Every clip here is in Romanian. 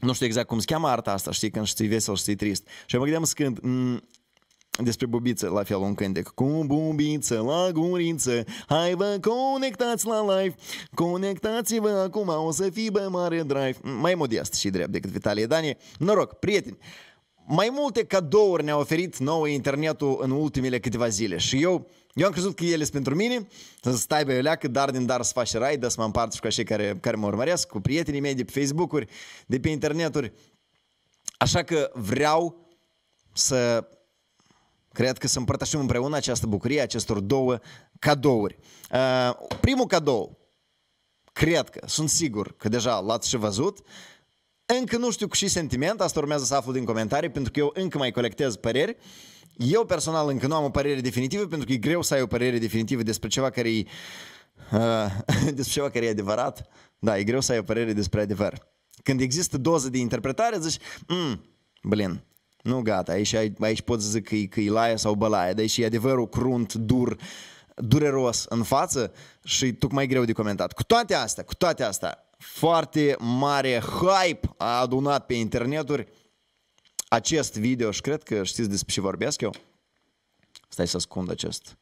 nu știu exact cum se cheamă arta asta, știi, când știi vesel, știi trist. Și mă gândeam să cânt m- mm, despre bubiță, la fel un cântec. Cu bubiță la guriță, hai vă conectați la live, conectați-vă acum, o să fii pe mare drive. Mm, mai modest și drept decât Vitalie Danie. Noroc, prieteni! Mai multe cadouri ne-a oferit nouă internetul în ultimele câteva zile și eu eu am crezut că ele sunt pentru mine, să stai pe leacă, dar din dar să faci rai, dar să mă împart și cu cei care, care mă urmăresc, cu prietenii mei de pe Facebook-uri, de pe interneturi. Așa că vreau să cred că să împărtășim împreună această bucurie acestor două cadouri. Uh, primul cadou, cred că, sunt sigur că deja l-ați și văzut, încă nu știu cu și sentiment, asta urmează să aflu din comentarii, pentru că eu încă mai colectez păreri. Uh, eu personal încă nu am o părere definitivă pentru că e greu să ai o părere definitivă despre ceva care e uh, despre ceva care e adevărat. Da, e greu să ai o părere despre adevăr. Când există doză de interpretare, zici, mm, blin, nu gata, aici, aici pot să zic că e, că e laia sau bălaia, dar și e adevărul crunt, dur, dureros în față și tocmai greu de comentat. Cu toate astea, cu toate astea, foarte mare hype a adunat pe interneturi acest video și cred că știți despre ce vorbesc eu. Stai să ascund acest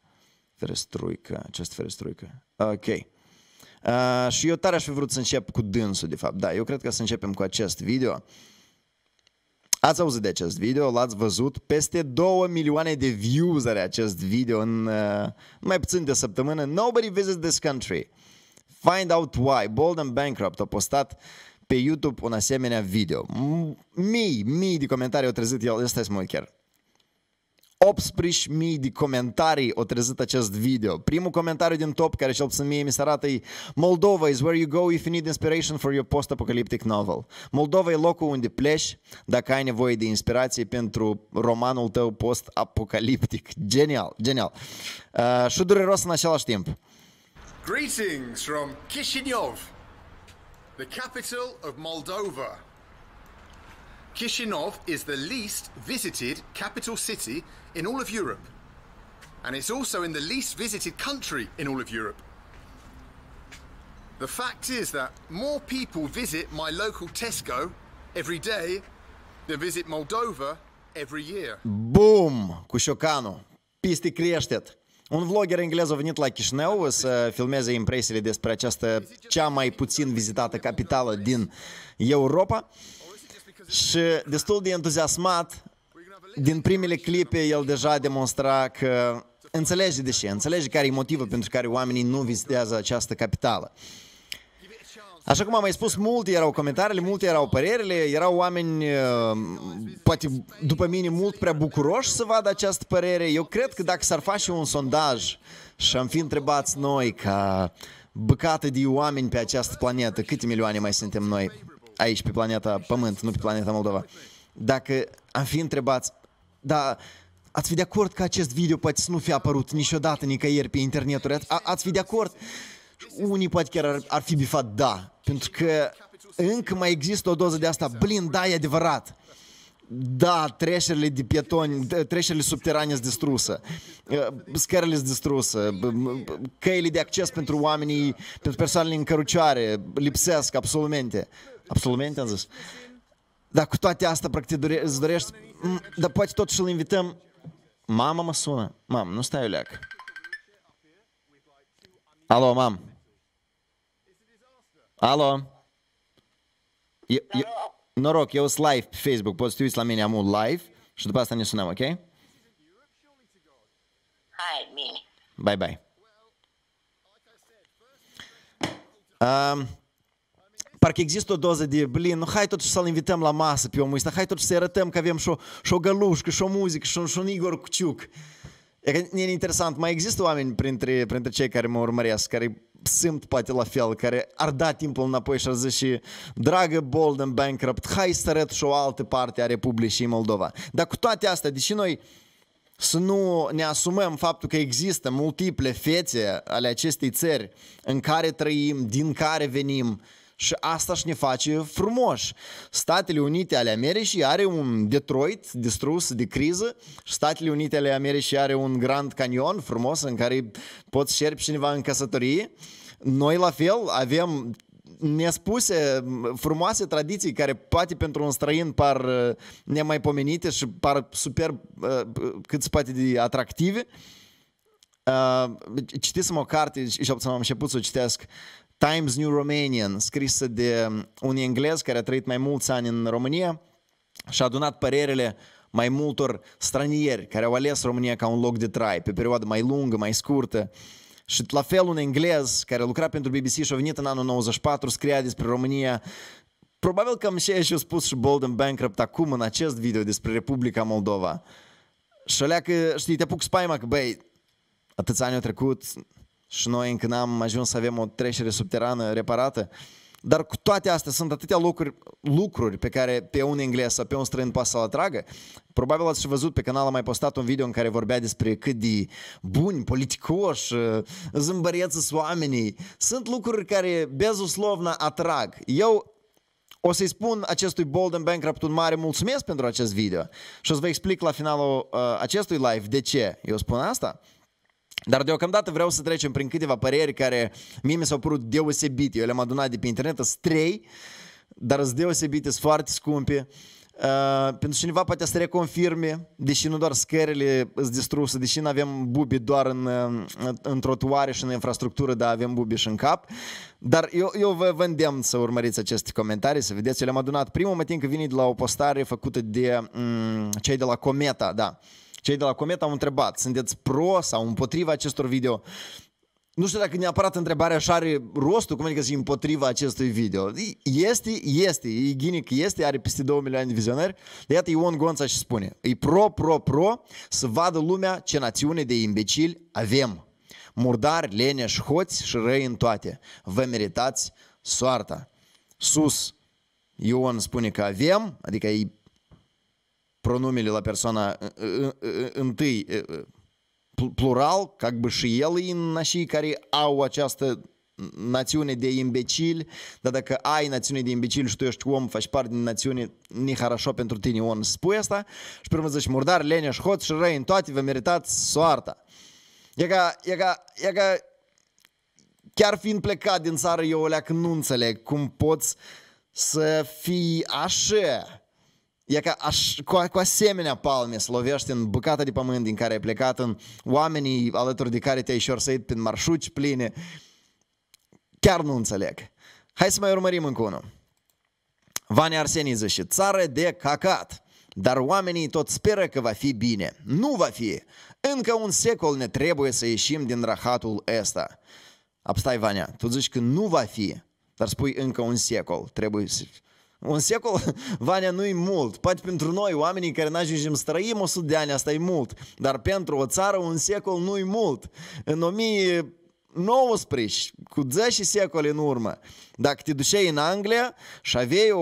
ferestruică, acest ferestruică. Ok. Uh, și eu tare aș fi vrut să încep cu dânsul, de fapt. Da, eu cred că să începem cu acest video. Ați auzit de acest video, l-ați văzut, peste 2 milioane de views are acest video în uh, mai puțin de săptămână. Nobody visits this country. Find out why. Bold and Bankrupt a postat uh, pe YouTube un asemenea video. Mii, mii de comentarii au trezit el, ăsta e chiar. 18.000 de comentarii au trezit acest video. Primul comentariu din top, care cel puțin mie mi se arată, e Moldova is where you go if you need inspiration for your post-apocalyptic novel. Moldova e locul unde pleci dacă ai nevoie de inspirație pentru romanul tău post-apocaliptic. Genial, genial. Uh, și dureros în același timp. Greetings from Chișinău. The capital of Moldova. Chisinau is the least visited capital city in all of Europe. And it's also in the least visited country in all of Europe. The fact is that more people visit my local Tesco every day than visit Moldova every year. Boom! Cu Pisti creștet. Un vlogger englez a venit la Chișinău să filmeze impresiile despre această cea mai puțin vizitată capitală din Europa și destul de entuziasmat, din primele clipe el deja demonstra că înțelege de ce, înțelege care e motivul pentru care oamenii nu vizitează această capitală. Așa cum am mai spus, multe erau comentariile, multe erau părerile, erau oameni, uh, poate după mine, mult prea bucuroși să vadă această părere. Eu cred că dacă s-ar face un sondaj și am fi întrebați noi ca băcată de oameni pe această planetă, câte milioane mai suntem noi aici pe planeta Pământ, nu pe planeta Moldova, dacă am fi întrebați, da, ați fi de acord că acest video poate să nu fi apărut niciodată nicăieri pe internetul, ați fi de acord unii poate chiar ar, ar fi bifat da, pentru că încă mai există o doză de asta, blin, da, e adevărat. Da, treșerile de pietoni, treșerile subterane sunt distruse, uh, scările sunt distruse, căile de acces pentru oamenii, pentru persoanele în cărucioare lipsesc absolutamente. Absolutamente, am zis. Dar cu toate astea, practic, îți dorești, dar poate tot și îl invităm. Mama mă sună. Mam, nu stai, Oleac. Alo, mam. Alo! Eu, da. eu, noroc, eu sunt live pe Facebook, poți să la mine, am un live și după asta ne sunăm, ok? Hai, bine. Bye, bye. Um, parcă există o doză de, blin, nu, hai totuși să-l invităm la masă pe omul ăsta, hai totuși să-i arătăm că avem și o, și o gălușcă, și o muzică, și un, și un Igor Cuciuc. E, e interesant, mai există oameni printre, printre cei care mă urmăresc, care simt poate la fel, care ar da timpul înapoi și ar zice dragă Bolden Bankrupt, hai să arăt și o altă parte a Republicii Moldova. Dar cu toate astea, deși noi să nu ne asumăm faptul că există multiple fețe ale acestei țări în care trăim, din care venim, uh, și asta și ne face frumoși. Statele Unite ale Americii are un Detroit distrus de criză și Statele Unite ale Americii are un Grand Canyon frumos în care poți șerpi cineva în căsătorie. Noi la fel avem nespuse, frumoase tradiții care poate pentru un străin par uh, nemaipomenite și par super uh, cât se poate de atractive. Uh, Citisem o carte și am început să o citesc Times New Romanian, scrisă de um, un englez care a trăit mai mulți ani în România și a adunat părerile mai multor stranieri care au ales România ca un loc de trai pe perioadă mai lungă, mai scurtă. Și la fel un englez care lucra pentru BBC și a venit în anul 94, scria despre România Probabil că am și eu spus și Bolden Bankrupt acum în acest video despre Republica Moldova. Și alea că, știi, te apuc spaima că, băi, atâți ani au trecut, și noi încă n-am ajuns să avem o trecere subterană reparată. Dar cu toate astea sunt atâtea lucruri, lucruri pe care pe un englez sau pe un străin poate să-l atragă. Probabil ați și văzut pe canal am mai postat un video în care vorbea despre cât de buni, politicoși, uh, zâmbăreți sunt oamenii. Sunt lucruri care bezuslovna atrag. Eu o să-i spun acestui Bolden Bankrupt un mare mulțumesc pentru acest video și o să vă explic la finalul uh, acestui live de ce eu spun asta. Dar deocamdată vreau să trecem prin câteva păreri care mie mi s-au părut deosebite. Eu le-am adunat de pe internet, sunt trei, dar sunt deosebite, sunt foarte scumpe. Uh, pentru cineva poate să reconfirme, deși nu doar scările sunt distruse, deși nu avem bubi doar în, în trotuare și în infrastructură, dar avem bubi și în cap. Dar eu, eu vă, vă îndemn să urmăriți aceste comentarii, să vedeți. Eu le-am adunat primul motiv că vine de la o postare făcută de um, cei de la Cometa, da. Uh, cei de la cometa au întrebat, sunteți pro sau împotriva acestor video? Nu știu dacă neapărat întrebarea așa are rostul, cum adică zi împotriva acestui video. Este, este, e ghinic, este, are peste 2 milioane de vizionări. De iată Ion Gonța și spune, e pro, pro, pro, să vadă lumea ce națiune de imbecili avem. Murdari, leneși, hoți și răi în toate. Vă meritați soarta. Sus, Ion spune că avem, adică e pronumele la persoana întâi plural, ca бы și el în nașii care au această națiune de imbecili, dar dacă ai națiune de imbecili și tu ești om, faci parte din națiune, niharașo pentru tine, on spui asta și primul zici, murdar, leneș, hoț și răi în toate, vă meritați soarta. E ca, e ca, e ca, chiar fiind plecat din țară, eu o leac nu înțeleg cum poți să fii așa E ca aș, cu, cu asemenea palme să lovești în bucata de pământ din care ai plecat, în oamenii alături de care te-ai șorsăit prin marșuci pline. Chiar nu înțeleg. Hai să mai urmărim încă unul. Vane Arsenii zice, țară de cacat, dar oamenii tot speră că va fi bine. Nu va fi. Încă un secol ne trebuie să ieșim din rahatul ăsta. Abstai, Vania, tu zici că nu va fi, dar spui încă un secol. Trebuie să un secol, Vania, nu-i mult. Poate pentru noi, oamenii care n-ajungem să trăim 100 de ani, asta e mult. Dar pentru o țară, un secol nu-i mult. În 1019, cu 10 secole în urmă, dacă te duceai în Anglia și aveai o,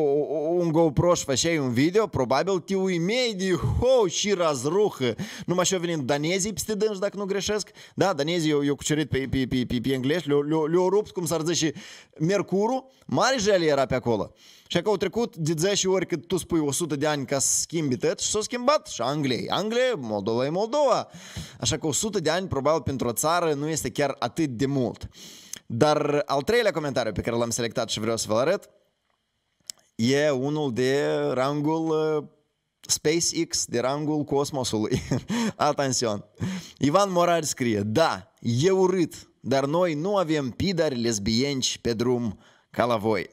un GoPro și făceai un video, probabil te uimei de ho și razruhă. Nu și-au venit danezii peste dânși, dacă nu greșesc. Da, danezii eu, eu cucerit pe, pe, pe, pe, pe englești, le-au le, le rupt, cum s-ar zice, mercurul. Mare jale era pe acolo. Și că au trecut de 10 ori cât tu spui 100 de ani ca să schimbi tot și s au schimbat și Anglia e Anglia, Moldova e Moldova. Așa că 100 de ani probabil pentru o țară nu este chiar atât de mult. Dar al treilea comentariu pe care l-am selectat și vreau să vă arăt e unul de rangul uh, SpaceX, de rangul cosmosului. Atențion! Ivan Morar scrie, da, e urât, dar noi nu avem pidari lesbienci pe drum ca la voi.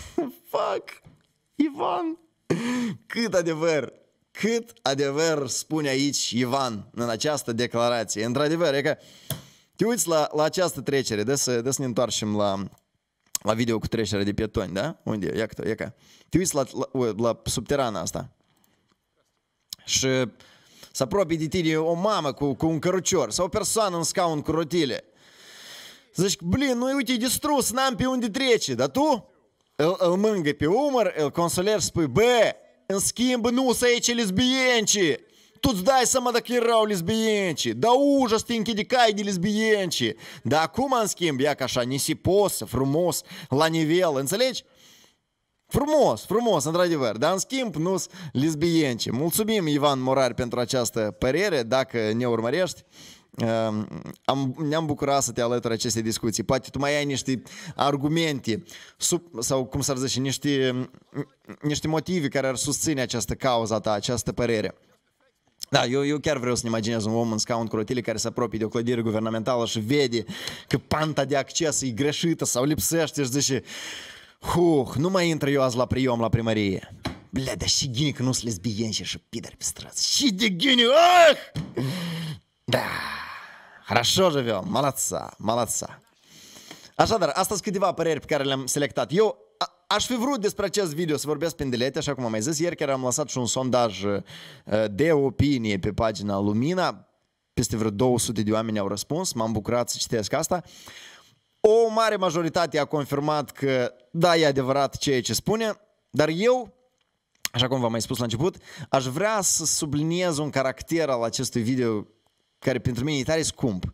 Fuck! Ivan! Cât adevăr! Cât adevăr spune aici Ivan în această declarație. Într-adevăr, e că te uiți la, la această trecere, de să, de să ne întoarcem la, la video cu trecerea de pietoni, da? Unde e? Ia, ia ca. Te uiți la, la, la subterana asta. Și se apropie de tine o mamă cu, cu un cărucior sau o persoană în scaun cu rotile. Zici, blin, nu uite, e distrus, n-am pe unde trece, dar tu îl, îl mângâi pe umăr, îl consoleri și spui, bă, în schimb, nu să aici lesbienci. Тут dai seama dacă erau lesbienci. Da ужас, te închidicai de lesbienci. da acum, în schimb, ia ca așa nisipos, frumos, la nivel, înțelegi? Frumos, frumos, într-adevăr, dar în schimb nu sunt lesbienci. Mulțumim, Ivan Morar, pentru această părere, dacă ne urmărești. Am, ne-am bucurat să te alături aceste discuții. Poate tu mai ai niște argumente sub, sau, cum să ar zice, niște, niște motive care ar susține această cauză ta, această părere. Da, eu, eu chiar vreau să-mi imaginez un om în scaun cu rotile care se apropie de o clădire guvernamentală și vede că panta de acces e greșită sau lipsește și zice Huh, nu mai intră eu azi la priom la primărie. Bля, да și gine că nu sunt lesbieni și și pideri pe stradă. Și de gine, ah! Da, хорошо живем, молодца, молодца. Așadar, asta sunt câteva păreri pe care le-am selectat eu. Aș fi vrut despre acest video să vorbesc pe îndelete, așa cum am mai zis. Ieri chiar am lăsat și un sondaj uh, de opinie pe pagina Lumina. Peste vreo 200 de oameni au răspuns. M-am bucurat să citesc asta. O mare majoritate a confirmat că da, e adevărat ceea ce spune, dar eu Așa cum v-am mai spus la început, aș vrea să subliniez un caracter al acestui video care pentru mine e tare scump.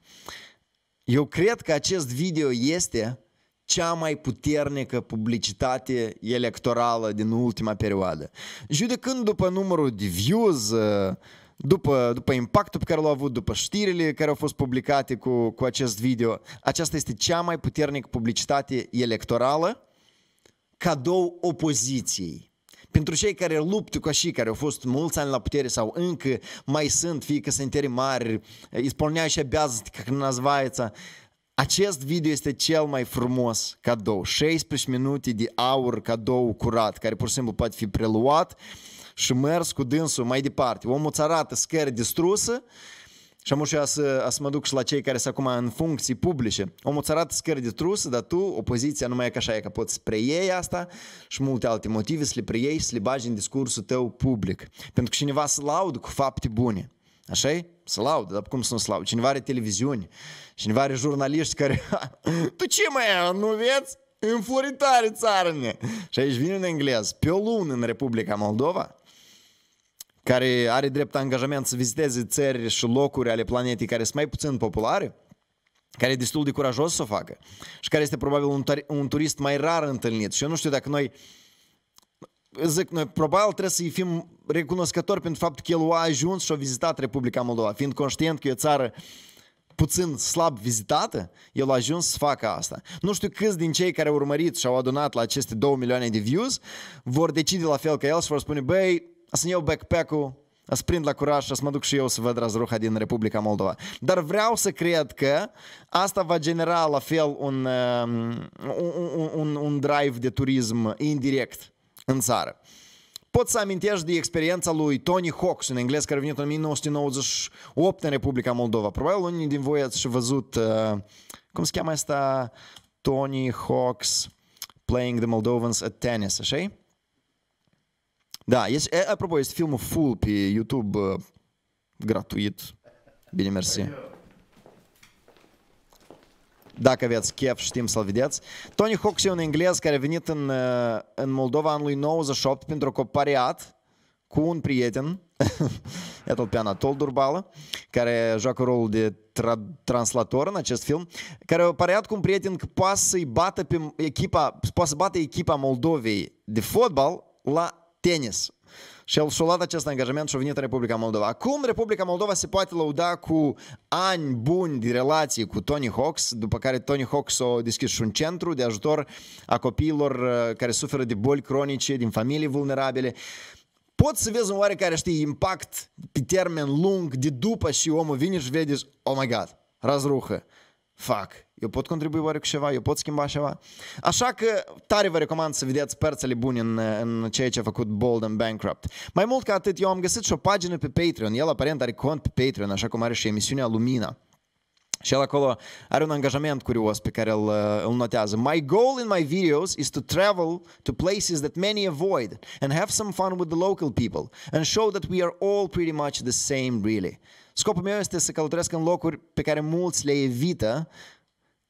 Eu cred că acest video este cea mai puternică publicitate electorală din ultima perioadă. Judecând după numărul de views, uh, după, după impactul pe care l au avut, după știrile care au fost publicate cu, cu acest video, aceasta este cea mai puternică publicitate electorală cadou opoziției. Pentru cei care luptă cu așii, care au fost mulți ani la putere sau încă mai sunt, fie că sunt mari, исполняющие обязанности, как называется, acest video este cel mai frumos cadou, 16 minute de aur cadou curat, care pur și simplu poate fi preluat și mers cu dânsul mai departe. Omul îți arată scări distrusă și am ușa să, să mă duc și la cei care sunt acum în funcții publice. Omul îți arată scări distrusă, dar tu, opoziția, numai că așa e că poți spre ei asta și multe alte motive să le preiei și să le bagi în discursul tău public. Pentru că cineva se laudă cu fapte bune așa e? Să laudă, dar cum să nu se laudă? Cineva are televiziuni, cineva are jurnaliști care... tu păi ce mai nu vezi? Înfloritare țară ne. Și aici vine în engleză, pe o lună în Republica Moldova, care are drept angajament să viziteze țări și locuri ale planetei care sunt mai puțin populare, care e destul de curajos să o facă și care este probabil un, un turist mai rar întâlnit. Și eu nu știu dacă noi uh, zic noi, probabil trebuie să-i fim recunoscători pentru faptul că el a ajuns și a vizitat Republica Moldova, fiind conștient că e o țară puțin slab vizitată, el a ajuns să facă asta. Nu știu câți din cei care au urmărit și au adunat la aceste 2 milioane de views vor decide la fel ca el și vor spune, băi, să-mi iau backpack-ul, să prind la curaj și să mă duc și eu să văd Razruha din Republica Moldova. Dar vreau să cred că asta va genera la fel un, um, un, un, un drive de turism indirect în țară. Pot să amintești de experiența lui Tony Hawks un englez care a venit în 1998 în Republica Moldova. Probabil unii din voi ați și văzut, uh, cum se cheamă asta, Tony Hawks playing the Moldovans at tennis, așa Da, este, apropo, este filmul full pe YouTube, uh, gratuit. Bine, mersi. Adică, dacă aveți chef, știm să-l vedeți. Tony Hawk e un englez care a venit în, uh, în Moldova anului 98 pentru că a pariat cu un prieten, iată-l pe Anatol Durbală, care joacă rolul de tra- translator în acest film, care a pariat cu un prieten că poate să-i bată pe echipa, poate să bată echipa Moldovei de fotbal la tenis. Și el și-a luat acest angajament și a venit în Republica Moldova. Acum Republica Moldova se poate lăuda cu ani buni de relații cu Tony Hawks, după care Tony Hawks a deschis și un centru de ajutor a copiilor uh, care suferă de boli cronice, din familii vulnerabile poți să vezi un oarecare, știi, impact pe termen lung de după și omul vine și vede, oh my god, razruhă, fuck eu pot contribui oare cu ceva, eu pot schimba ceva. Așa că tare vă recomand să vedeți părțile bune în, în ceea ce a făcut Bold and Bankrupt. Mai mult ca atât, eu am găsit și o pagină pe Patreon. El aparent are cont pe Patreon, așa cum are și emisiunea Lumina. Și el acolo are un angajament curios pe care îl, uh, îl notează. My goal in my videos is to travel to places that many avoid and have some fun with the local people and show that we are all pretty much the same really. Scopul meu este să călătoresc în locuri pe care mulți le evită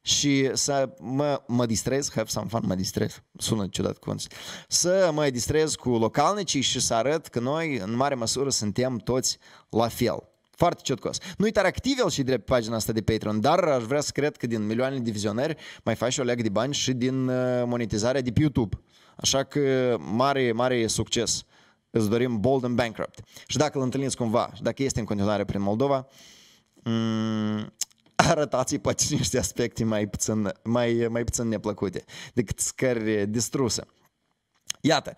și să mă, mă distrez, have some fun, mă distrez, sună ciudat cuvântul, să mă distrez cu localnicii și să arăt că noi, în mare măsură, suntem toți la fel. Foarte ciutcos. Nu uitare el și drept pagina asta de Patreon, dar aș vrea să cred că din milioane de vizionari mai faci o leg de bani și din uh, monetizarea de pe YouTube. Așa că mare, mare succes. Îți dorim Bold and Bankrupt. Și dacă îl întâlniți cumva, și dacă este în continuare prin Moldova, mm, arătați poate niște aspecte mai puțin, mai, mai puțin neplăcute decât scări distruse. Iată,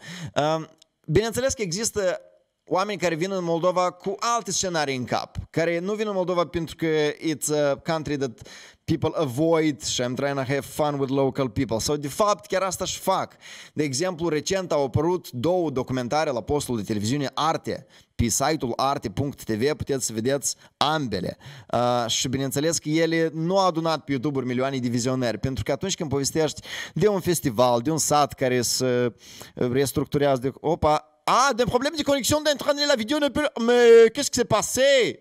bineînțeles că există oameni care vin în Moldova cu alte scenarii în cap, care nu vin în Moldova pentru că it's a country that people avoid și I'm trying to have fun with local people. Sau so, de fapt chiar asta și fac. De exemplu, recent au apărut două documentare la postul de televiziune Arte. Pe site-ul arte.tv puteți să vedeți ambele. Uh, și bineînțeles că ele nu au adunat pe YouTube-uri milioane de vizionari, pentru că atunci când povestești de un festival, de un sat care se restructurează, de... opa, Ah, des problèmes de connexion d'intranet, la vidéo ne peut... Mais qu'est-ce qui s'est passé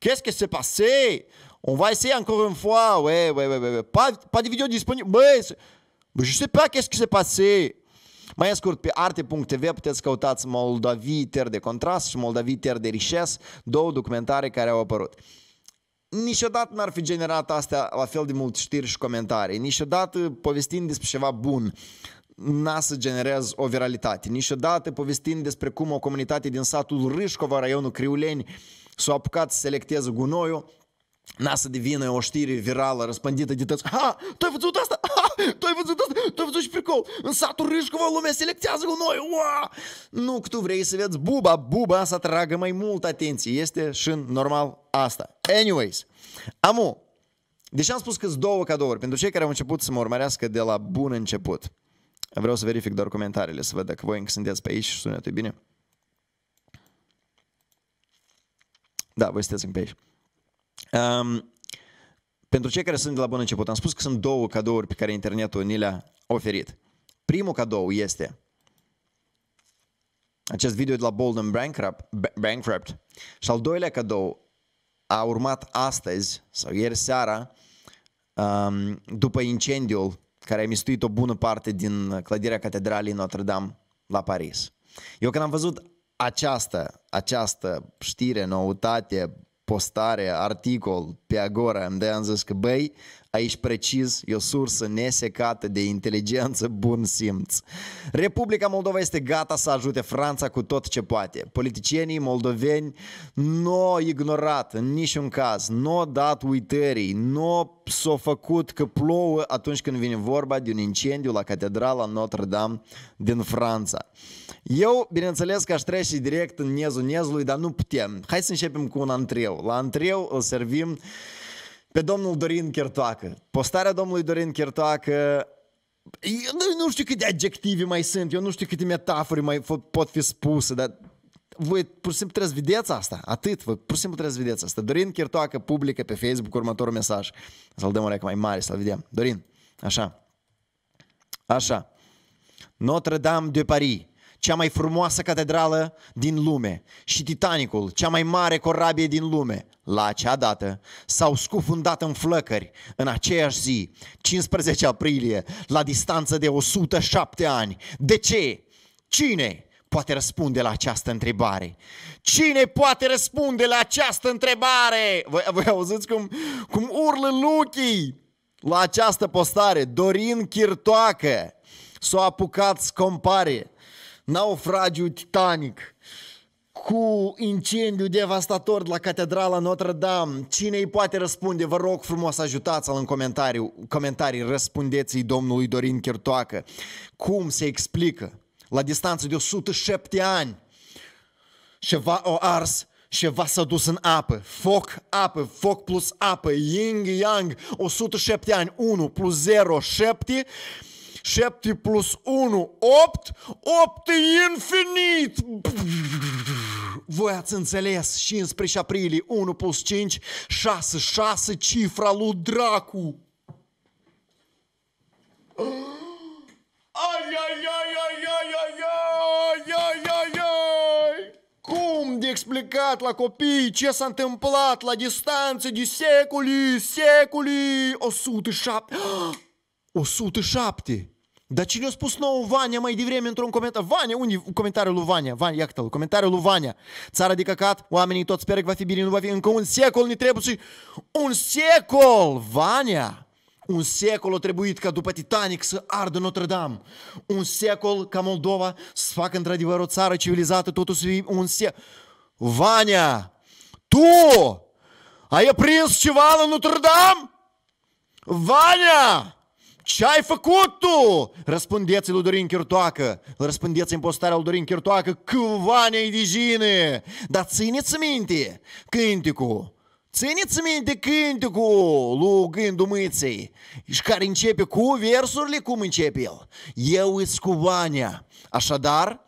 Qu'est-ce qui s'est passé On va essayer encore une fois. Ouais, ouais, ouais, ouais. Pas, pas de vidéo disponible. Mais, mais je sais pas qu'est-ce qui s'est passé. Mai e scurt, pe arte.tv puteți căutați Moldavii ter de contrast și Moldavii ter de riches, două documentare care au apărut. Niciodată n-ar fi generat astea la fel de mult știri și comentarii, niciodată povestind despre ceva bun n-a să generez o viralitate. Niciodată povestind despre cum o comunitate din satul Râșcova, raionul Criuleni, s-a apucat să selecteze gunoiul, n-a să devină o știre virală răspândită de toți. Ha, tu ai văzut asta? Ha, tu ai văzut asta? Tu ai văzut și pricol? În satul Râșcova lumea selectează gunoiul. Ua! Nu, că tu vrei să vezi buba, buba să atragă mai mult atenție. Este și normal asta. Anyways, amu, deci am spus că două cadouri pentru cei care au început să mă urmărească de la bun început. Vreau să verific doar comentariile, să văd dacă voi încă sunteți pe aici și sunetul e bine. Da, voi sunteți încă pe aici. Um, pentru cei care sunt de la bun început, am spus că sunt două cadouri pe care internetul ni le-a oferit. Primul cadou este acest video de la Bolden Bankrupt, Bankrupt. Și al doilea cadou a urmat astăzi sau ieri seara um, după incendiul care a mistuit o bună parte din clădirea catedralei Notre-Dame la Paris. Eu când am văzut această, această știre, noutate, postare, articol pe Agora, îmi de am zis că băi, aici precis, e o sursă nesecată de inteligență, bun simț. Republica Moldova este gata să ajute Franța cu tot ce poate. Politicienii moldoveni nu au ignorat în niciun caz, nu au dat uitării, nu s-au făcut că plouă atunci când vine vorba de un incendiu la catedrala Notre-Dame din Franța. Eu, bineînțeles că aș trece direct în miezul nezului, dar nu putem. Hai să începem cu un antreu. La antreu îl servim pe domnul Dorin Chertoacă. Postarea domnului Dorin Chertoacă eu nu știu câte adjective mai sunt, eu nu știu câte metafore mai pot fi spuse, dar voi pur și simplu trebuie să vedeți asta, atât, voi pur și simplu trebuie să vedeți asta. Dorin Chertoacă publică pe Facebook următorul mesaj. Să-l dăm o mai mare, să-l vedem. Dorin, așa, așa, Notre Dame de Paris, cea mai frumoasă catedrală din lume, și Titanicul, cea mai mare corabie din lume, la acea dată, s-au scufundat în flăcări în aceeași zi, 15 aprilie, la distanță de 107 ani. De ce? Cine poate răspunde la această întrebare? Cine poate răspunde la această întrebare? Voi, voi auziți cum, cum urlă Luchii la această postare? Dorin Chirtoacă s-a apucat să compare naufragiu Titanic, cu incendiu devastator la Catedrala Notre-Dame. Cine îi poate răspunde? Vă rog frumos, ajutați-l în comentariu, comentarii, răspundeți-i domnului Dorin Chirtoacă. Cum se explică la distanță de 107 ani ceva o ars ceva s-a dus în apă. Foc, apă, foc plus apă, yin, yang, 107 ani, 1 plus 0, 7, 7 plus 1, 8, 8 e infinit! Voi ați înțeles, 15 aprilie, 1 plus 5, 6, 6, cifra lui Dracu! Ai, ai, ai, ai, ai, ai, ai, ai, ai, ai! Cum de explicat la copii ce s-a întâmplat la distanță de secoli, secoli, 107... 107! Dar cine a spus nou Vania mai devreme într-un comentariu? Vania, unde comentariul lui Vania? Vania, iată comentariul lui Vania. Țara de căcat, oamenii tot speră că va fi bine, nu va fi încă un secol, ne trebuie și... Un secol, Vania! Un secol a trebuit ca după Titanic să ardă Notre Dame. Un secol ca Moldova să facă într-adevăr o țară civilizată, totuși un secol. Vania, tu ai aprins ceva la Notre Dame? Vania! Ce ai făcut tu? Răspundeți-l lui Dorin Chirtoacă. Răspundeți impostarea lui Dorin Chirtoacă. Câvanei de jine. Dar țineți minte cânticul. Țineți minte cânticul lui Gândumâței și care începe cu versurile, cum începe el? Eu îți cu Vania. Așadar,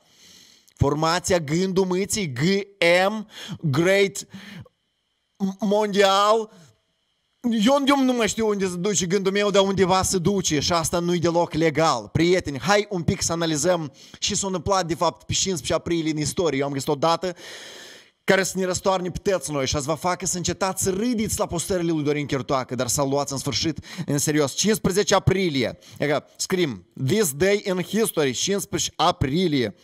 formația Gândumâței, GM, Great Mondial, eu, eu nu mai știu unde se duce gândul meu, dar undeva se duce și asta nu e deloc legal. Prieteni, hai un pic să analizăm ce s-a întâmplat de fapt pe 15 aprilie în istorie. Eu am găsit o dată care să ne răstoarne puteți noi și ați vă facă să încetați să râdiți la postările lui Dorin Chirtoacă, dar să-l luați în sfârșit în serios. 15 aprilie, adică scrim, this day in history, 15 aprilie,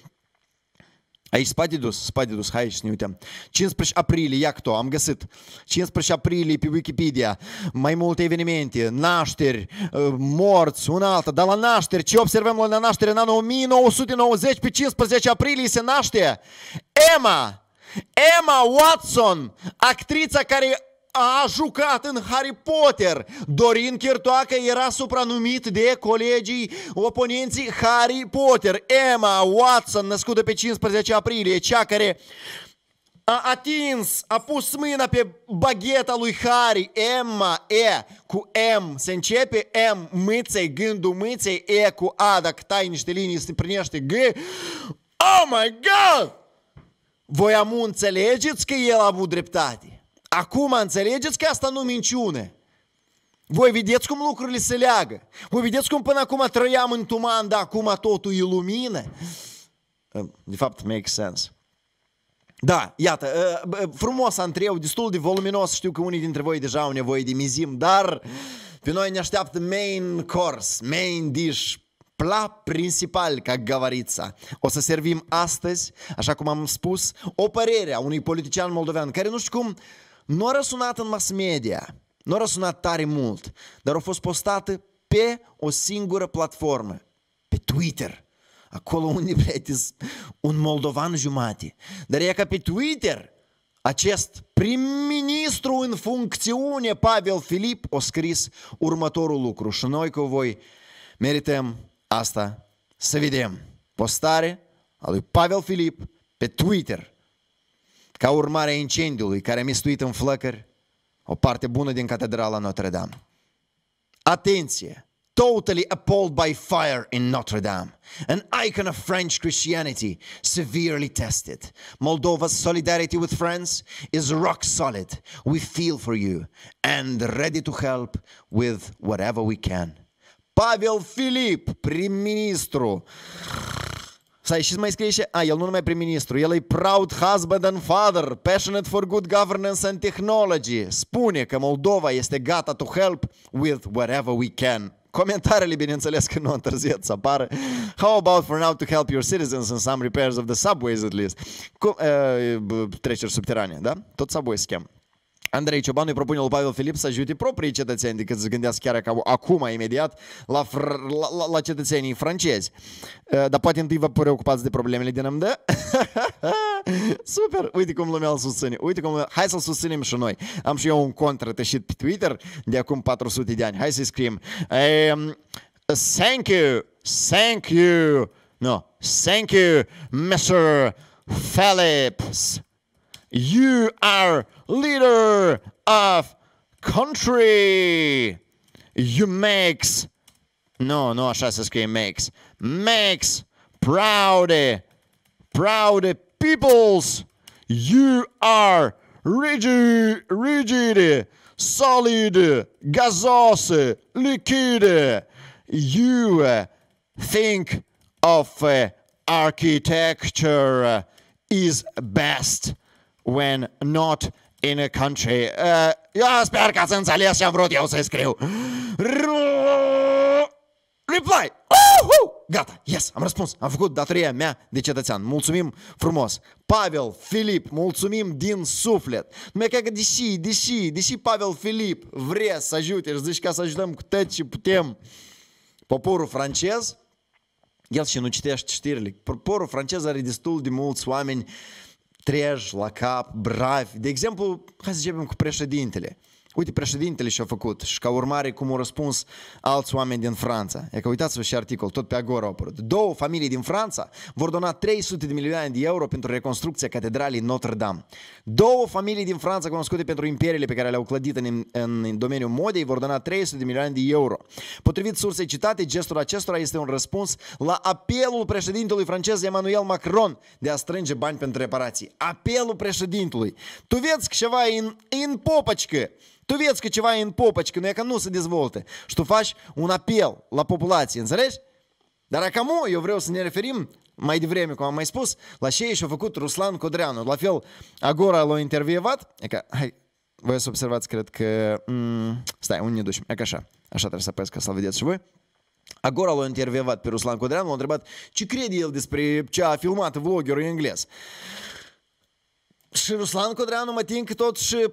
Aici spate dus, hai și ne uităm. 15 aprilie, ia tu, am găsit. 15 aprilie pe Wikipedia, mai multe evenimente, nașteri, morți, una alta. Dar la nașteri, ce observăm la nașteri În anul 1990, pe 15 aprilie se naște Emma, Emma Watson, actrița care a jucat în Harry Potter. Dorin Chirtoacă era supranumit de colegii oponenții Harry Potter. Emma Watson, născută pe 15 aprilie, cea care a atins, a pus mâna pe bagheta lui Harry, Emma, E, cu M, se începe M, mâței, gândul mâței, E cu A, dacă tai niște linii, se primește G. Oh my God! Voi amu înțelegeți că el a avut dreptate? Acum înțelegeți că asta nu minciune. Voi vedeți cum lucrurile se leagă. Voi vedeți cum până acum trăiam în tuman, dar acum totul e lumină. De fapt, make sense. Da, iată, ă, frumos antreu, destul de voluminos, știu că unii dintre voi deja au nevoie de mizim, dar pe noi ne așteaptă main course, main dish, pla principal, ca gavarița. O să servim astăzi, așa cum am spus, o părere a unui politician moldovean care nu știu cum nu a răsunat în mass media, nu a răsunat tare mult, dar a fost postată pe o singură platformă, pe Twitter. Acolo unde vreți un moldovan jumate. Dar e ca pe Twitter acest prim-ministru în funcțiune, Pavel Filip, a scris următorul lucru și noi cu voi merităm asta să vedem. Postare a lui Pavel Filip pe Twitter. ca urmare a incendiului care a mistuit în flăcări o parte bună din catedrala Notre-Dame. Atenție! Totally appalled by fire in Notre Dame, an icon of French Christianity, severely tested. Moldova's solidarity with France is rock solid. We feel for you and ready to help with whatever we can. Pavel Filip, prim-ministru. ai și mai scrie și... A, el nu numai prim-ministru, el e proud husband and father, passionate for good governance and technology. Spune că Moldova este gata to help with whatever we can. Comentariile, bineînțeles, că nu întârziat să apară. How about for now to help your citizens in some repairs of the subways at least? Cu, uh, treceri subterane, da? Tot subway se cheamă. Andrei Ciobanu îi propune lui Pavel Filip să ajute proprii cetățeni decât să gândească chiar ca acum, imediat, la, fr- la, la, la cetățenii francezi. Uh, dar poate întâi vă preocupați de problemele din MD. Super! Uite cum lumea îl susține. Uite cum... Hai să-l susținem și noi. Am și eu un contră pe Twitter de acum 400 de ani. Hai să-i scriem. Um, thank you! Thank you! No. Thank you, Mr. Phillips! You are leader of country. You makes, no, no. așa se scrie makes, makes proud, proud peoples. You are rigid, rigid, solid, gaseous, liquid. You uh, think of uh, architecture is best when not in a country. Uh, eu sper că ați înțeles ce am vrut eu să scriu. Reply! Uhu! Gata, yes, am răspuns. Am făcut datoria mea de cetățean. Mulțumim frumos. Pavel Filip, mulțumim din suflet. Mă că deși, deși, deși Pavel Filip vrea să ajute și zici ca să ajutăm cu tot ce putem poporul francez, el și nu citește știrile. Poporul francez are destul de mulți oameni treji la cap, bravi. De exemplu, hai să începem cu președintele. Uite, președintele și-a făcut și ca urmare cum au răspuns alți oameni din Franța. E că uitați-vă și articol, tot pe Agora au apărut. Două familii din Franța vor dona 300 de milioane de euro pentru reconstrucția catedralei Notre-Dame. Două familii din Franța cunoscute pentru imperiile pe care le-au clădit în, în, în domeniul modei vor dona 300 de milioane de euro. Potrivit sursei citate, gestul acestora este un răspuns la apelul președintelui francez Emmanuel Macron de a strânge bani pentru reparații. Apelul președintelui. Tu vezi că ceva în, în popăcică. Tu vezi că ceva e în popăci, că nu e că nu se dezvolte. Și tu faci un apel la populație, înțelegi? Dar acum eu vreau să ne referim mai devreme, cum am mai spus, la ce și-a făcut Ruslan Codreanu. La fel, Agora l-a intervievat. E că, hai, voi să observați, cred că... M- stai, unde ne ducem? E că așa. Așa trebuie să apăs ca să-l vedeți și voi. Agora l-a intervievat pe Ruslan Codreanu, l-a întrebat ce crede el despre ce a filmat vloggerul englez. Și Ruslan Codreanu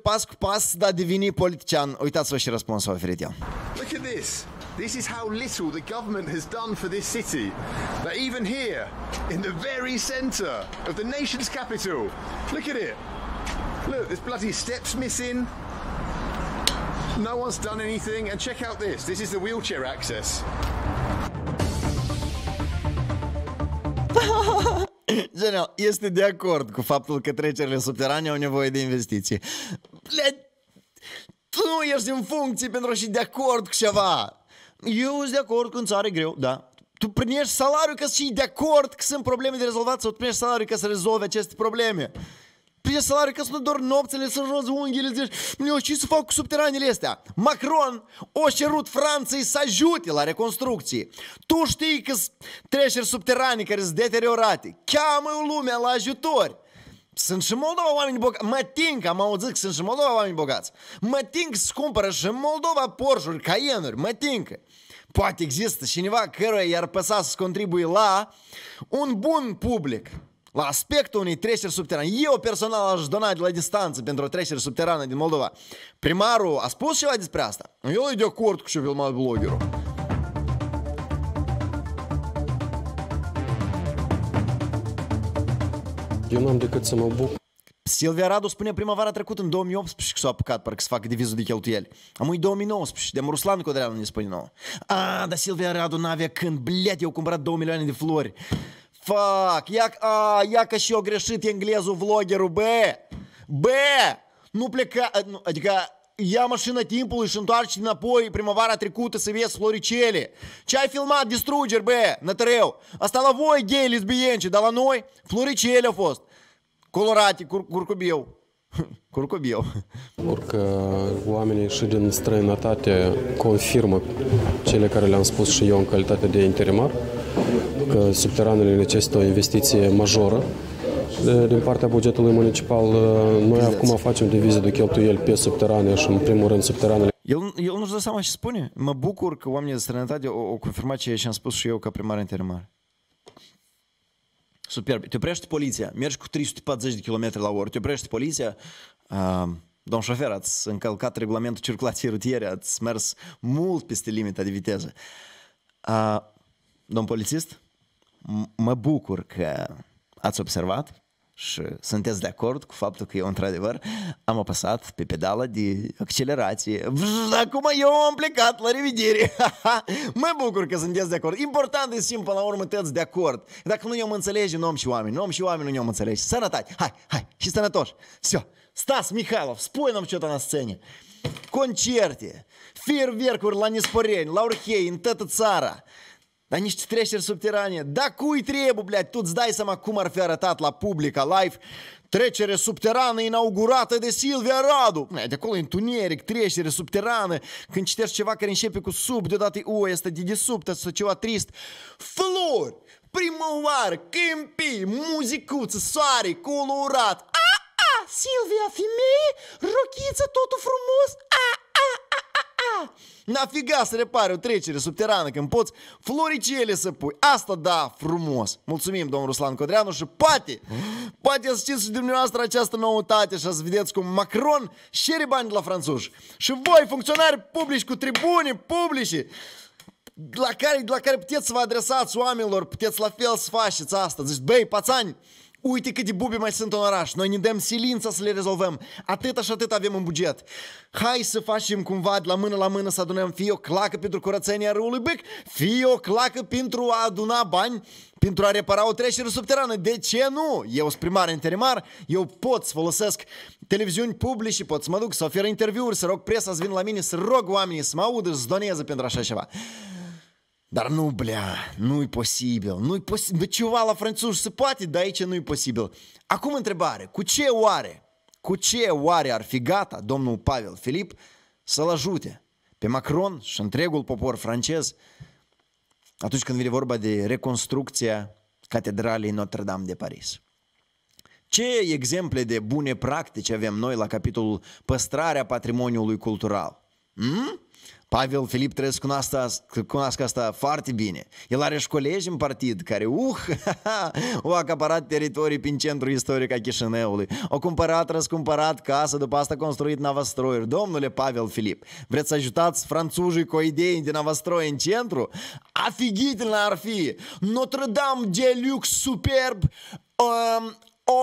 pas cu pas da politician. Uitați-vă și răspunsul oferit eu. Look at this. This is how little the government has done for this city. That even here, in the very centre of the nation's capital, look at it. Look, there's bloody steps missing. No one's done anything. And check out this. This is the wheelchair access. Genial, este de acord cu faptul că trecerile subterane au nevoie de investiții. tu nu ești în funcție pentru a fi de acord cu ceva. Eu sunt de acord că în țară e greu, da. Tu primești salariul ca să fii de acord că sunt probleme de rezolvat sau tu primești salariul ca să rezolvi aceste probleme prind salariul că sunt doar nopțele, sunt roz unghiile, zici, eu ce să fac cu subteranele astea? Macron o cerut Franței să ajute la reconstrucție. Tu știi că treceri subterane care sunt deteriorate. Cheamă lumea la ajutor. Sunt și Moldova oameni bogați. Mă ting, am auzit că sunt și Moldova oameni bogați. Mă ting să cumpără și Moldova Porsche-uri, Cayenne-uri, mă ting. Poate există cineva căruia i-ar păsa să contribuie la un bun public la aspectul unei treceri subterane. Eu personal aș dona de la distanță pentru o trecere subterană din Moldova. Primarul a spus ceva despre asta? El e de acord cu ce filmat bloggerul. Eu n-am decât să mă bucur. Silvia Radu spune primăvara trecută în 2018 că s-a apucat parcă să facă divizul de cheltuieli. Am 2019, de Ruslan Codreanu ne spune nouă. A, dar Silvia Radu n-avea când, bled, eu cumpărat 2 milioane de flori. Фак, як А, як еще грешит інглезу влогеру Б. Б. Ну, пляка, э, ну, адька, я машина тимпулы, шантуарчить напої, прямовара трикута, совет, флоричели. Чай филмат, деструджер, б, натрел. Осталовой гей, лесбиенчи, доланой, флоричеля фост. Колорати, кур куркубел. Curcub eu. Orică oamenii și din străinătate confirmă cele care le-am spus și eu în calitate de interimar, că subteranele necesită o investiție majoră din partea bugetului municipal, uh, noi acum facem divizii de cheltuieli pe subterane și în primul rând subteranele. El, el nu-și dă seama ce spune. Mă bucur că oamenii de străinătate au confirmat ceea ce am spus și eu ca primar interimar. Superb. Te oprește poliția. Mergi cu 340 de km la oră. Te oprește poliția. Uh, domn șofer, ați încălcat regulamentul circulației rutiere. Ați mers mult peste limita de viteză. Uh, domn polițist, mă bucur că ați observat și sunteți de acord cu faptul că eu într-adevăr am apăsat pe pedala de accelerație. Acum eu am plecat, la revedere! mă bucur că sunteți de acord. Important e simplu, la urmă, sunteți de acord. Dacă nu ne-am înțelege, nu am și oameni, nu am și oameni, nu ne-am înțelege. Sănătate! Hai, hai, și sănătoși! Все. Стас Михайлов, спой нам na scenă. Concerte, fierbercuri la nisporeni, la urhei, în Тета țara. Dar niște treceri subterane. Da cui trebuie, blядь, tu-ți dai seama cum ar fi arătat la publica live trecere subterană inaugurată de Silvia Radu. De acolo e întuneric, trecere subterană, când citești ceva care începe cu sub, deodată o, este de desubt, este ceva trist. Flori, primăvară, câmpii, muzicuță, soare, colorat. A, a, Silvia, femeie, rochiță, totul frumos. A, a, a, Nafiga să repare o trecere subterană când poți floricele să pui. Asta da, frumos. Mulțumim, domnul Ruslan Codreanu și poate, poate să știți și dumneavoastră această noutate și să vedeți cum Macron șere bani de la franțuși. Și voi, funcționari publici cu tribune publici. la care, la care puteți să vă adresați oamenilor, puteți la fel să faceți asta. Zici, băi, pațani, Uite câte bube mai sunt în oraș. Noi ne dăm silința să le rezolvăm. Atâta și atât avem în buget. Hai să facem cumva de la mână la mână să adunăm fie o clacă pentru curățenia râului Bec, fie o clacă pentru a aduna bani pentru a repara o trecere subterană. De ce nu? Eu sunt primar interimar, eu pot să folosesc televiziuni publice, pot să mă duc să ofer interviuri, să rog presa să vină la mine, să rog oamenii să mă audă, să doneze pentru așa ceva. Dar nu, blea, nu e posibil, nu e posibil, ceva la franțuși se poate, dar aici nu e posibil. Acum întrebare, cu ce oare, cu ce oare ar fi gata domnul Pavel Filip să-l ajute pe Macron și întregul popor francez atunci când vine vorba de reconstrucția Catedralei Notre-Dame de Paris? Ce exemple de bune practici avem noi la capitolul păstrarea patrimoniului cultural? Hmm? Pavel Filip trebuie să cunoască asta, cunoască asta foarte bine. El are și colegi în partid care, uh, au acaparat teritorii prin centrul istoric a Chișinăului. Au cumpărat, răscumpărat casă, după asta construit navastroiuri. Domnule Pavel Filip, vreți să ajutați franțuzii cu idei de navastroi în centru? Офигительно ar fi! Notre Dame de lux superb! Um, o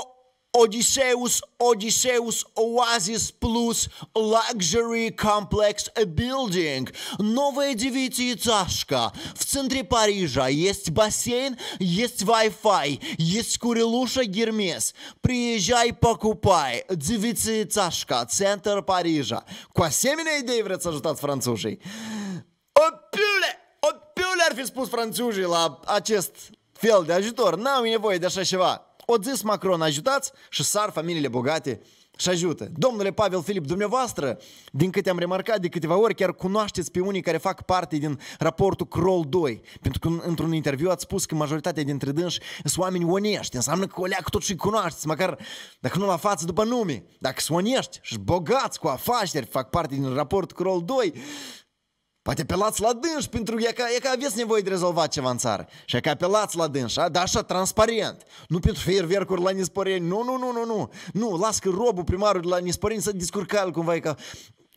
Odysseus, Odysseus Oasis Plus Luxury Complex Building. Новая девятиэтажка. В центре Парижа есть бассейн, есть Wi-Fi, есть курилуша Гермес. Приезжай, покупай. Девятиэтажка, центр Парижа. Ко семене идеи враться ждать францужей. Опюле! Opule ar fi spus franțuzii la acest fel de ajutor. N-au nevoie de O zis Macron, ajutați și sar familiile bogate și ajută. Domnule Pavel Filip, dumneavoastră, din câte am remarcat de câteva ori, chiar cunoașteți pe unii care fac parte din raportul Kroll 2, pentru că într-un interviu ați spus că majoritatea dintre dânși sunt oameni onești, înseamnă că o leac tot și cunoașteți, măcar dacă nu la față după nume, dacă sunt onești și bogați cu afaceri, fac parte din raportul Kroll 2, Poate apelați la dânși, pentru că e ca, e ca aveți nevoie de rezolvat ceva în țară. Și e că apelați la dânși, a? dar așa transparent. Nu pentru fiervercuri la Nisporeni, nu, nu, nu, nu, nu. Nu, las că robul primarul de la Nisporeni să el cumva, e ca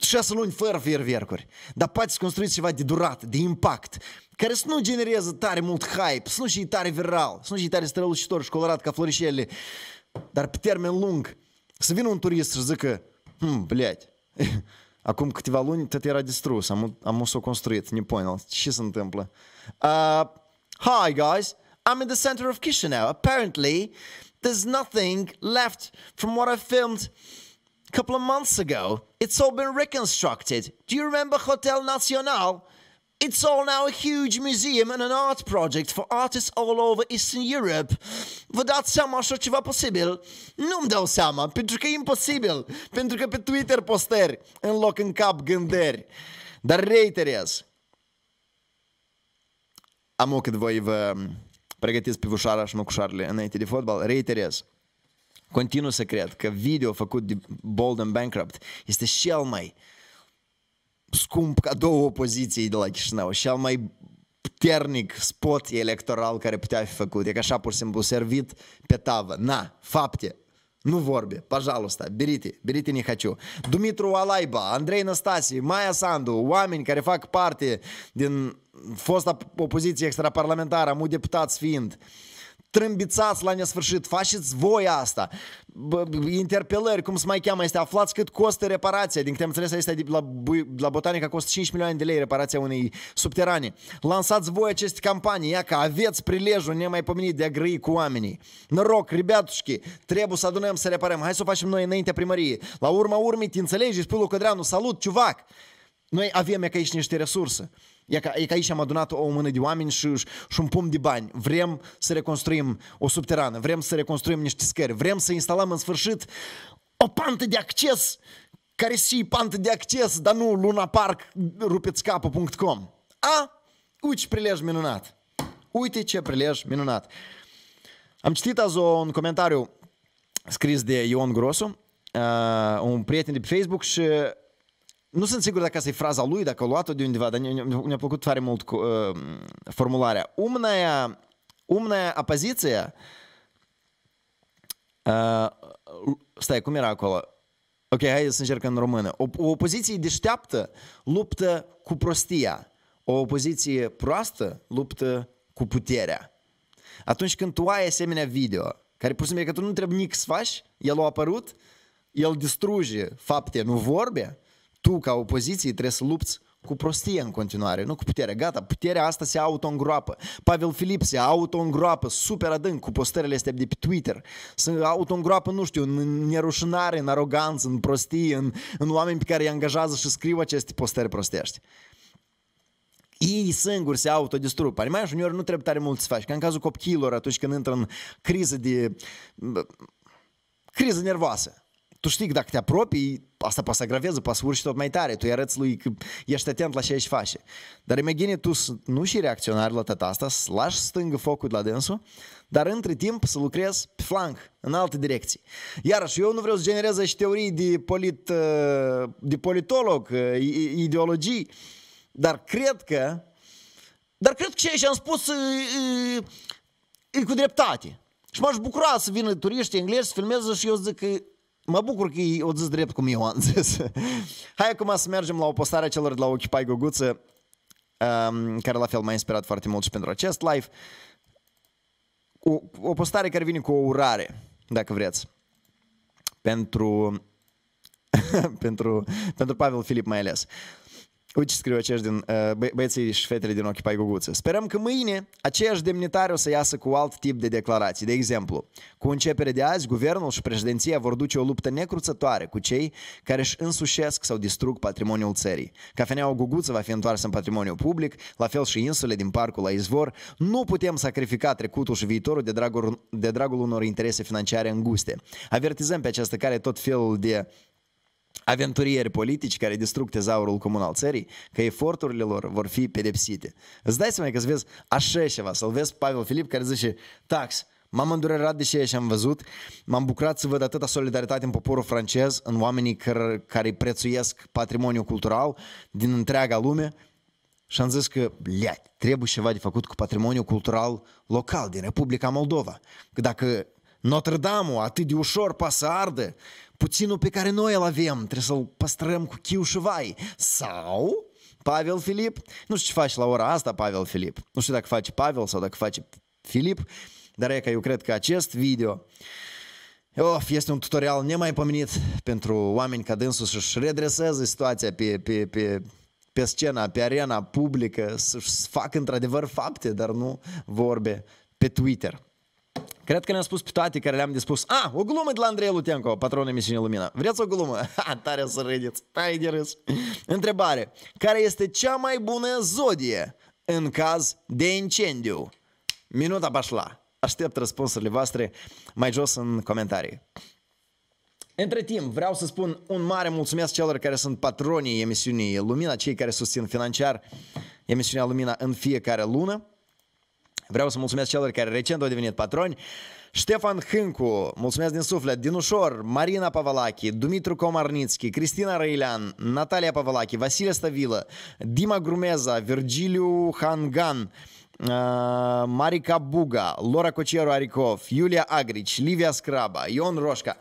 șase luni fără fiervercuri. Dar poate să construiți ceva de durat, de impact, care să nu generează tare mult hype, să nu și tare viral, să nu și tare strălucitor și colorat ca florișele, dar pe termen lung să vină un turist și să zică, hm, блядь, Acum câteva luni tot era distrus. Am, am construit. Nu понял. Ce se întâmplă? Uh, hi, guys. I'm in the center of Chisinau. Apparently, there's nothing left from what I filmed a couple of months ago. It's all been reconstructed. Do you remember Hotel Nacional? It's all now a huge museum and an art project for artists all over Eastern Europe. Vă dați seama așa ceva posibil? Nu-mi dau seama, pentru că e imposibil. Pentru că pe Twitter posteri, în loc în cap gânderi. Dar reiterez. Am o cât voi vă pregătiți pe ușoara și măcușarele înainte de fotbal. Reiterez. Continu să cred că video făcut de Bolden Bankrupt este cel mai uh, scump cadou opoziției de la Chișinău, Și al mai puternic spot electoral care putea fi făcut. E că așa pur și simplu servit pe tavă. Na, fapte, nu vorbe, пожалуйста, berite, berite не haciu. Dumitru Alaiba, Andrei Năstasi, Maia Sandu, oameni care fac parte din fosta opoziție extraparlamentară, mu deputați fiind, uh, strâmbițați la nesfârșit, faceți voi asta, interpelări, cum se mai cheamă este, aflați cât costă reparația, din câte am înțeles este la, la Botanica costă 5 milioane de lei reparația unei subterane. Lansați voi aceste campanii, ia că aveți prilejul nemaipomenit de a grăi cu oamenii. Noroc, ribeatușchi, trebuie să adunăm să reparăm, hai să o facem noi înaintea primăriei. La urma urmei, te înțelegi, spui lui Codreanu, salut, ciuvac! Noi avem aici niște resurse. E ca, e ca aici am adunat o mână de oameni și, și un pumn de bani. Vrem să reconstruim o subterană, vrem să reconstruim niște scări, vrem să instalăm în sfârșit o pantă de acces care și pantă de acces, dar nu lunapark A, uite ce prilej minunat. Uite ce prilej minunat. Am citit azi un comentariu scris de Ion Grosu, uh, un prieten de pe Facebook și nu sunt sigur dacă asta e fraza lui, dacă a luat-o de undeva, dar mi-a plăcut foarte mult cu, uh, formularea. Umnaia, umnaia opoziție. Uh, stai, cum era acolo? Ok, hai să încerc în română. O, o opoziție deșteaptă luptă cu prostia. O opoziție proastă luptă cu puterea. Atunci când tu ai asemenea video, care pur și simplu că tu nu trebuie nici să faci, el a apărut, el distruge fapte, nu vorbe, tu, ca opoziție, trebuie să lupți cu prostie în continuare, nu cu putere. Gata, puterea asta se auto-îngroapă. Pavel Filip se auto-îngroapă super adânc cu postările astea de pe Twitter. Se auto-îngroapă, nu știu, în nerușinare, în aroganță, în prostie, în, în oameni pe care îi angajează și scriu aceste postări prostești. Ei singuri se autodistrug. mai uneori nu trebuie tare mult să faci. Ca în cazul copchilor atunci când intră în criză de... criză nervoasă tu știi că dacă te apropii, asta poate să agraveze, poate să urci tot mai tare, tu îi arăți lui că ești atent la ce ești face. Dar imagine tu nu și reacționari la tata asta, să lași stângă focul de la dânsul, dar între timp să lucrezi pe flanc, în alte direcții. Iarăși, eu nu vreau să generez și teorii de, polit, uh, de politolog, uh, ideologii, dar cred că dar cred că ce am spus e, uh, e, e cu dreptate. Și m-aș bucura să vină turiști englezi să filmeze și eu zic că mă bucur că o zis drept cum eu am zis. Hai acum să mergem la o postare a celor de la Occupy Goguță, um, care la fel m-a inspirat foarte mult și pentru acest live. O, o postare care vine cu o urare, dacă vreți, pentru, pentru, pentru Pavel Filip mai ales. Uite ce scriu acești din, uh, bă, băieții și fetele din Occupy Guguță. Sperăm că mâine aceiași demnitari o să iasă cu alt tip de declarații. De exemplu, cu începere de azi, guvernul și președinția vor duce o luptă necruțătoare cu cei care își însușesc sau distrug patrimoniul țării. Cafeneaua Guguță va fi întoarsă în patrimoniul public, la fel și insule din parcul la izvor. Nu putem sacrifica trecutul și viitorul de dragul, de dragul unor interese financiare înguste. Avertizăm pe această care tot felul de aventurieri politici care distrug tezaurul comun al țării, că eforturile lor vor fi pedepsite. Îți dai seama că să vezi așa ceva, să-l vezi Pavel Filip care zice, tax, M-am îndurerat de ceea ce am văzut, m-am bucurat să văd atâta solidaritate în poporul francez, în oamenii care, care prețuiesc patrimoniul cultural din întreaga lume și am zis că, bleat, trebuie ceva de făcut cu patrimoniul cultural local din Republica Moldova. Că dacă Notre-Dame-ul atât de ușor poate să ardă, puținul pe care noi îl avem trebuie să-l păstrăm cu chiu și vai. Sau Pavel Filip, nu știu ce faci la ora asta Pavel Filip, nu știu dacă face Pavel sau dacă face Filip, dar e că eu cred că acest video Of, oh, este un tutorial nemaipomenit pentru oameni ca dânsul să-și redreseze situația pe, pe, pe, pe scena, pe arena publică, să-și facă într-adevăr fapte, dar nu vorbe pe Twitter. Cred că ne am spus pe toate care le-am de spus. A, o glumă de la Andrei Lutenco, patronul emisiunii Lumina. Vreți o glumă? Ha, tare să râdeți. Hai de râs. Întrebare. Care este cea mai bună zodie în caz de incendiu? Minuta pașla. Aștept răspunsurile voastre mai jos în comentarii. Între timp, vreau să spun un mare mulțumesc celor care sunt patronii emisiunii Lumina, cei care susțin financiar emisiunea Lumina în fiecare lună. Vreau să mulțumesc celor care recent au devenit patroni. Ștefan Hâncu, mulțumesc din suflet, Dinușor, Marina Pavalachi, Dumitru Comarnițchi, Cristina Răilean, Natalia Pavalachi, Vasile Stavilă, Dima Grumeza, Virgiliu Hangan, Marica Buga, Lora Cocieru Aricov, Iulia Agrici, Livia Scraba, Ion Roșca.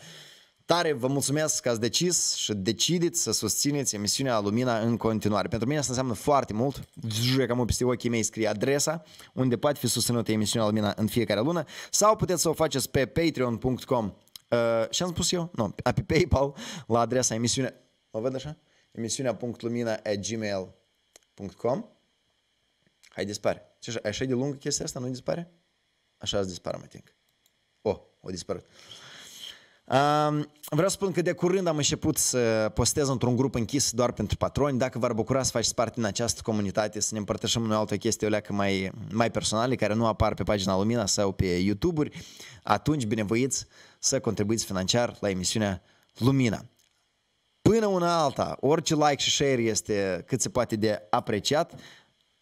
Tare vă mulțumesc că ați decis și decideți să susțineți emisiunea Lumina în continuare. Pentru mine asta înseamnă foarte mult. că cam peste ochii mei scrie adresa unde poate fi susținută emisiunea Lumina în fiecare lună sau puteți să o faceți pe patreon.com Uh, și am spus eu? Nu, no, pe PayPal la adresa emisiunea, o văd așa? emisiunea.lumina.gmail.com Hai dispare. Ce așa, așa de lungă chestia asta, nu dispare? Așa îți dispare, mă O, Oh, o dispărut. Uh, Vreau să spun că de curând am început să postez într-un grup închis doar pentru patroni. Dacă v-ar bucura să faceți parte din această comunitate, să ne împărtășim în o altă chestie o leacă mai, mai personale, care nu apar pe pagina Lumina sau pe YouTube-uri, atunci binevoiți să contribuiți financiar la emisiunea Lumina. Până una alta, orice like și share este cât se poate de apreciat.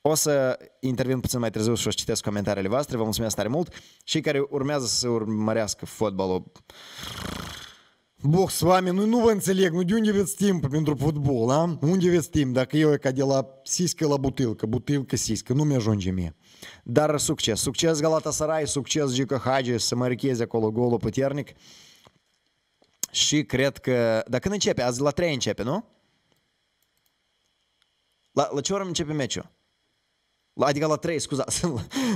O să intervin puțin mai târziu și o să citesc comentariile voastre. Vă mulțumesc tare mult. Și care urmează să urmărească fotbalul... Boc, с вами, ну, nu vă înțeleg, nu de unde veți timp pentru fotbal, a? Unde veți timp? Dacă eu e ca de la siscă la butilcă, butilcă siscă, nu mi-ajunge mie. Dar succes, succes Galatasaray, succes Gica Hagi, să mă richeze acolo golul puternic. Și cred că... Dar când începe? Azi la trei începe, nu? La, la ce oră începe meciul? Adică la 3, scuzați,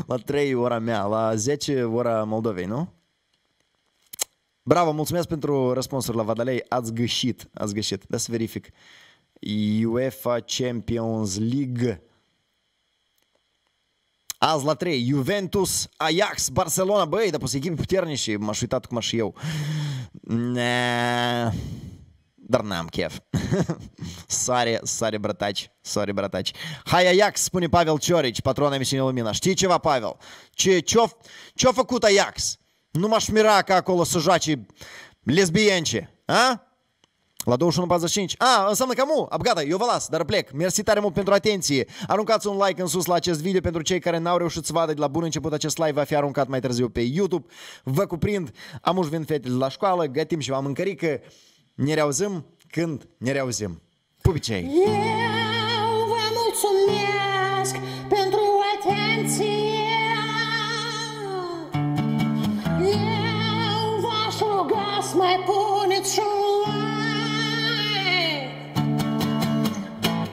la 3 ora mea, la 10 ora Moldovei, nu? Bravo, mulțumesc pentru răspunsuri la Vadalei. Ați găsit, ați găsit. Da să verific. UEFA Champions League. Azi la 3, Juventus, Ajax, Barcelona. Băi, dar pus echipe puternici și m-aș uitat cum aș eu. Ne dar n-am chef. sare, sare, brătaci, sare, brătaci. Hai, Ajax, spune Pavel Ciorici, patronul emisiunii Lumina. Știi ceva, Pavel? Ce, ce-a, ce-a făcut Ajax? Nu m-aș mira ca acolo joace lesbienci, a? La 21.45. A, înseamnă că mu. Abgata, eu vă las, dar plec. Mersi tare mult pentru atenție. Aruncați un like în sus la acest video pentru cei care n-au reușit să vadă de la bun început acest live va fi aruncat mai târziu pe YouTube. Vă cuprind, am uș vin fetele la școală, gătim și am mâncărică. Ne reauzim când ne reauzim. Pupicei! Eu vă mulțumesc pentru atenție Eu v-aș ruga să mai puneți și un